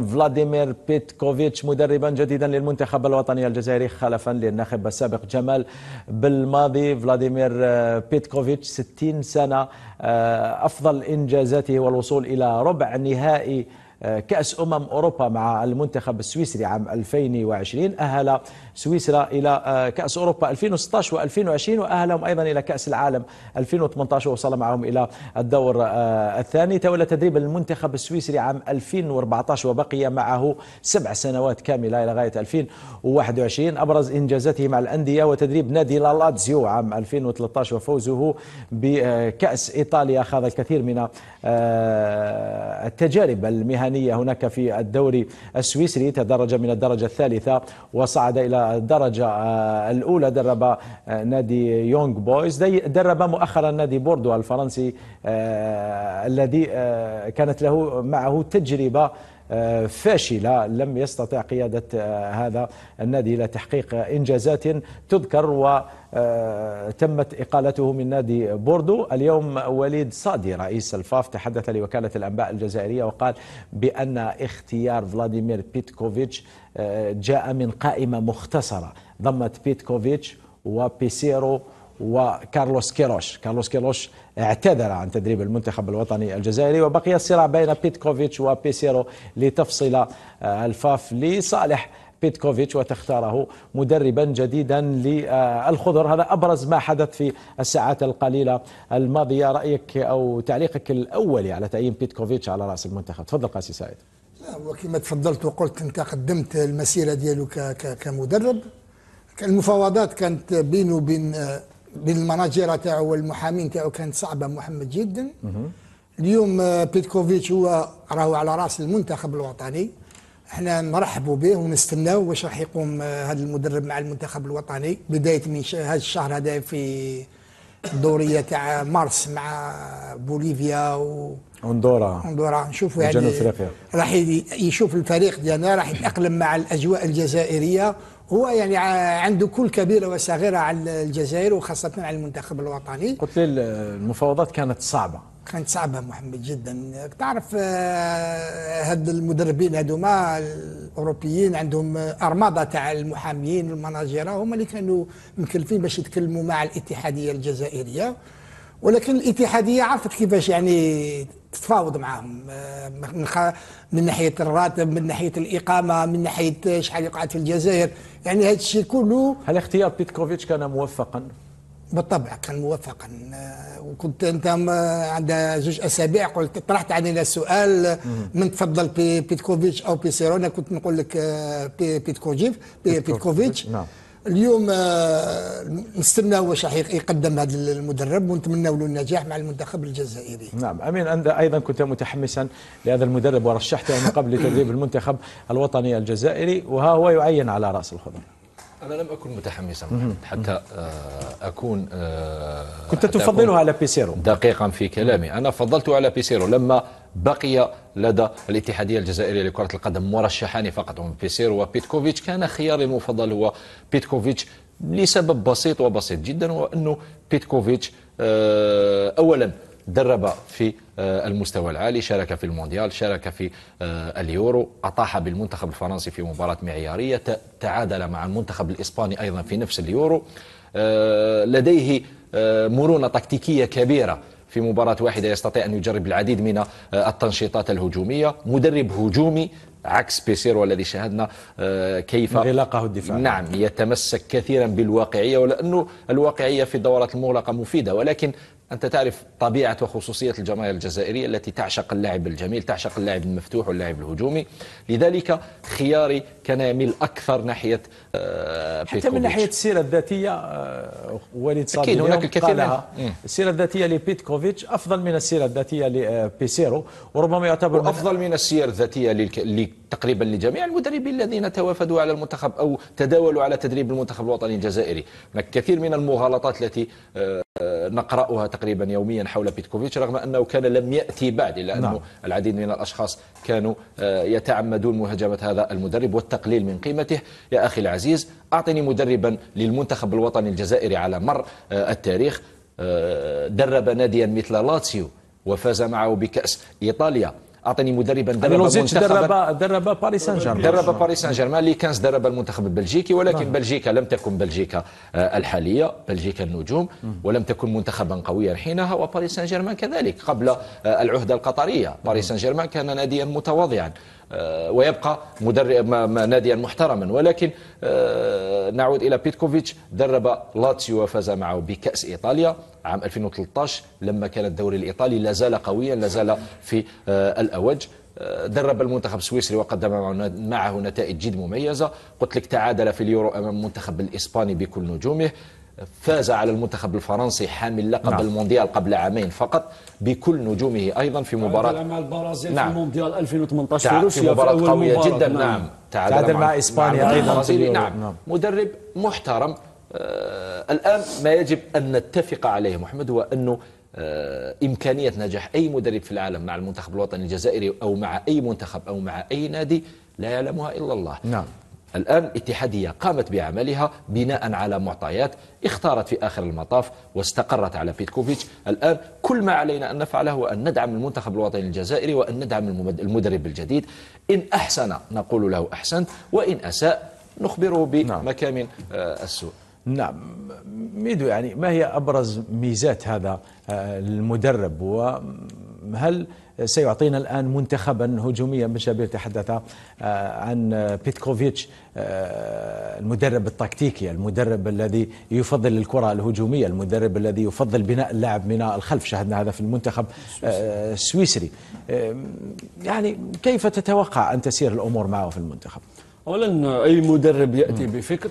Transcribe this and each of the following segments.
فلاديمير بيتكوفيتش مدربا جديدا للمنتخب الوطني الجزائري خلفا للناخب السابق جمال بالماضي فلاديمير آه، بيتكوفيتش 60 سنة آه، أفضل إنجازاته والوصول إلى ربع نهائي آه، كأس أمم أوروبا مع المنتخب السويسري عام 2020 أهل سويسرا إلى آه، كأس أوروبا 2016 و2020 وأهلهم أيضا إلى كأس العالم 2018 ووصل معهم إلى الدور آه، الثاني تولى تدريب المنتخب السويسري عام 2014 وبقي معه سبع سنوات كاملة إلى غاية 2021 أبرز إنجازاته مع الأندية وتدريب نادي لالاتزيو عام 2013 وفوزه بكأس إيطاليا خاض الكثير من التجارب المهنية الثانية هناك في الدوري السويسري تدرج من الدرجة الثالثة وصعد إلى الدرجة آه، الأولى درب آه، نادي يونغ بويز درب مؤخرا نادي بوردو الفرنسي آه، الذي كانت له معه تجربة فاشله لم يستطع قياده آه، هذا النادي الى تحقيق انجازات تذكر و آه، تمت إقالته من نادي بوردو اليوم وليد صادي رئيس الفاف تحدث لوكالة الأنباء الجزائرية وقال بأن اختيار فلاديمير بيتكوفيتش آه، جاء من قائمة مختصرة ضمت بيتكوفيتش وبيسيرو وكارلوس كيروش كارلوس كيروش اعتذر عن تدريب المنتخب الوطني الجزائري وبقي الصراع بين بيتكوفيتش وبيسيرو لتفصيل الفاف لصالح بيتكوفيتش وتختاره مدربا جديدا للخضر هذا ابرز ما حدث في الساعات القليله الماضيه رايك او تعليقك الاولي على تعيين بيتكوفيتش على راس المنتخب تفضل قاسي سعيد وكما تفضلت وقلت انت قدمت المسيره ديالو كمدرب المفاوضات كانت بينه وبين بالمناجرة تاعو والمحامين تاعو كانت صعبه محمد جدا اليوم آه، بيتكوفيتش هو راهو على راس المنتخب الوطني احنا نرحبوا به ونستناو واش راح يقوم آه، هذا المدرب مع المنتخب الوطني بدايه من هذا الشهر هذا في الدوريه تاع مارس مع بوليفيا و اندورا اندورا نشوفوا يعني راح يشوف الفريق ديالنا راح يتاقلم مع الاجواء الجزائريه هو يعني عنده كل كبيره وصغيره على الجزائر وخاصه على المنتخب الوطني قلت لي المفاوضات كانت صعبه كانت صعبه محمد جدا تعرف آه، هاد المدربين هذوما الاوروبيين عندهم ارماده تاع المحامين والمناجره هما اللي كانوا مكلفين باش يتكلموا مع الاتحاديه الجزائريه ولكن الاتحاديه عرفت كيفاش يعني تتفاوض معاهم آه، من, خ... من ناحيه الراتب من ناحيه الاقامه من ناحيه شحال يقعد في الجزائر يعني هذا الشيء كله هل اختيار بيتكوفيتش كان موفقا؟ بالطبع كان موفقا آه، وكنت انت آه، عند زوج اسابيع قلت طرحت علينا السؤال من تفضل بيتكوفيتش او بيسيرونا كنت نقول لك بيتكوفيتش بيتكوفيتش نعم اليوم آه، نستناو واش راح يقدم هذا المدرب ونتمنى له النجاح مع المنتخب الجزائري. نعم امين انت ايضا كنت متحمسا لهذا المدرب ورشحته من قبل لتدريب المنتخب الوطني الجزائري وها هو يعين على راس الخضر. انا لم اكن متحمسا حتى آه، اكون آه، كنت تفضلها على بيسيرو دقيقا في كلامي انا فضلت على بيسيرو لما بقي لدى الاتحاديه الجزائريه لكره القدم مرشحان فقط هم بيسيرو وبيتكوفيتش كان خياري المفضل هو بيتكوفيتش لسبب بسيط وبسيط جدا وانه بيتكوفيتش آه، اولا درب في آه، المستوى العالي شارك في المونديال شارك في آه، اليورو أطاح بالمنتخب الفرنسي في مباراة معيارية تعادل مع المنتخب الإسباني أيضا في نفس اليورو آه، لديه مرونة تكتيكية كبيرة في مباراة واحدة يستطيع أن يجرب العديد من التنشيطات الهجومية مدرب هجومي عكس بيسيرو والذي شاهدنا آه، كيف انغلاقه الدفاع نعم يتمسك كثيرا بالواقعيه ولانه الواقعيه في الدورات المغلقه مفيده ولكن أنت تعرف طبيعة وخصوصية الجماهير الجزائرية التي تعشق اللاعب الجميل تعشق اللاعب المفتوح واللاعب الهجومي لذلك خياري كان يميل أكثر ناحية آه، حتى من ناحية السيرة الذاتية آه، وليد صالح أكيد هناك الكثير منها السيرة الذاتية لبيتكوفيتش أفضل من السيرة الذاتية لبيسيرو وربما يعتبر أفضل من السيرة الذاتية تقريبا لجميع المدربين الذين توافدوا على المنتخب أو تداولوا على تدريب المنتخب الوطني الجزائري هناك كثير من المغالطات التي آه، نقرأها تقريبا يوميا حول بيتكوفيتش رغم أنه كان لم يأتي بعد إلا أنه نعم. العديد من الأشخاص كانوا آه، يتعمدون مهاجمة هذا المدرب والتقليل من قيمته يا أخي العزيز أعطني مدربا للمنتخب الوطني الجزائري على مر آه، التاريخ درب ناديا مثل لاتسيو وفاز معه بكأس إيطاليا اعطيني مدربا درب درب درب باريس سان جيرمان درب باريس سان جيرمان اللي كان درب المنتخب البلجيكي ولكن نعم. بلجيكا لم تكن بلجيكا آه، الحاليه بلجيكا النجوم ولم تكن منتخبا قويا حينها وباريس سان جيرمان كذلك قبل آه، العهده القطريه باريس سان جيرمان كان ناديا متواضعا آه، ويبقى مدرب ناديا محترما ولكن آه، نعود الى بيتكوفيتش درب لاتسيو وفاز معه بكاس ايطاليا عام 2013 لما كان الدوري الايطالي لا زال قويا لا زال في آه، الاوج درب المنتخب السويسري وقدم معه نتائج جد مميزه قلت لك تعادل في اليورو امام المنتخب الاسباني بكل نجومه فاز على المنتخب الفرنسي حامل لقب نعم. المونديال قبل عامين فقط بكل نجومه ايضا في مباراه مع البرازيل نعم. في المونديال 2018 في روسيا في مباراه قويه مباراة. جدا نعم, نعم. تعادل مع, مع اسبانيا ايضا نعم. نعم مدرب محترم آه الان ما يجب ان نتفق عليه محمد هو انه آه امكانيه نجاح اي مدرب في العالم مع المنتخب الوطني الجزائري او مع اي منتخب او مع اي نادي لا يعلمها الا الله نعم الآن الاتحادية قامت بعملها بناء على معطيات اختارت في آخر المطاف واستقرت على بيتكوفيتش الآن كل ما علينا أن نفعله هو أن ندعم المنتخب الوطني الجزائري وأن ندعم المدرب الجديد إن أحسن نقول له أحسنت وإن أساء نخبره نعم. بمكامن آه، السوء نعم ميدو يعني ما هي أبرز ميزات هذا آه، المدرب وهل سيعطينا الآن منتخبا هجوميا بن شبير تحدث آه، عن آه، بيتكوفيتش آه، المدرب التكتيكي المدرب الذي يفضل الكرة الهجومية المدرب الذي يفضل بناء اللعب من الخلف شاهدنا هذا في المنتخب السويسري يعني كيف تتوقع أن تسير الأمور معه في المنتخب؟ أولا أي مدرب يأتي بفكر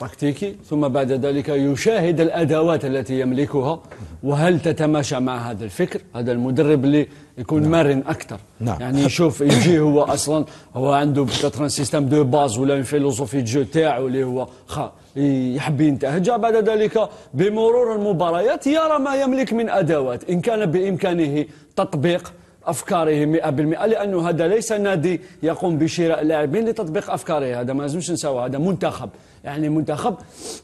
تكتيكي ثم بعد ذلك يشاهد الادوات التي يملكها وهل تتماشى مع هذا الفكر هذا المدرب اللي يكون نعم. مرن اكثر نعم. يعني يشوف يجي هو اصلا هو عنده بتاتر سيستم دو باز ولا فيلوزوفي جو تاعو اللي هو خا يحب ينتهج بعد ذلك بمرور المباريات يرى ما يملك من ادوات ان كان بامكانه تطبيق افكاره 100% لانه هذا ليس نادي يقوم بشراء لاعبين لتطبيق افكاره هذا ما لازمش نساوي هذا منتخب يعني منتخب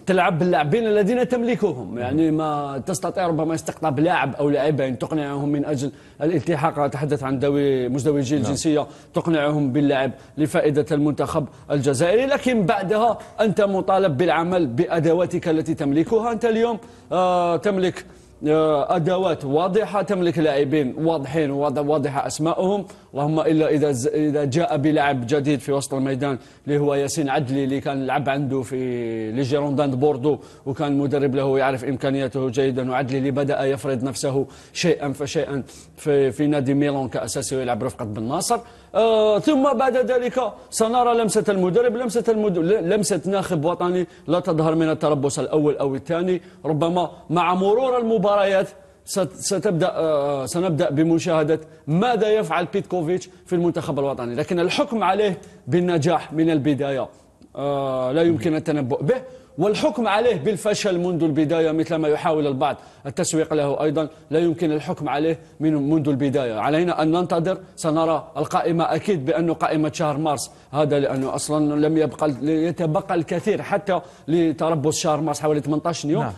تلعب باللاعبين الذين تملكهم يعني ما تستطيع ربما استقطاب لاعب او لاعبين تقنعهم من اجل الالتحاق اتحدث عن ذوي مزدوجي نعم. الجنسيه تقنعهم باللعب لفائده المنتخب الجزائري لكن بعدها انت مطالب بالعمل بادواتك التي تملكها انت اليوم آه تملك آه، ادوات واضحه تملك لاعبين واضحين واضحه اسمائهم اللهم الا اذا اذا جاء بلاعب جديد في وسط الميدان اللي هو ياسين عدلي اللي كان لعب عنده في لي جيروندان بوردو وكان المدرب له يعرف امكانياته جيدا وعدلي اللي بدا يفرض نفسه شيئا فشيئا في, في نادي ميلون كاساسي ويلعب رفقه بن ناصر آه ثم بعد ذلك سنرى لمسة المدرب لمسة المدرب لمسة ناخب وطني لا تظهر من التربص الأول أو الثاني ربما مع مرور المباراة المباريات ستبدا آه، سنبدا بمشاهده ماذا يفعل بيتكوفيتش في المنتخب الوطني لكن الحكم عليه بالنجاح من البدايه آه، لا يمكن التنبؤ به والحكم عليه بالفشل منذ البداية مثلما يحاول البعض التسويق له أيضا لا يمكن الحكم عليه من منذ البداية علينا أن ننتظر سنرى القائمة أكيد بأنه قائمة شهر مارس هذا لأنه أصلا لم يبقى يتبقى الكثير حتى لتربص شهر مارس حوالي 18 يوم نعم.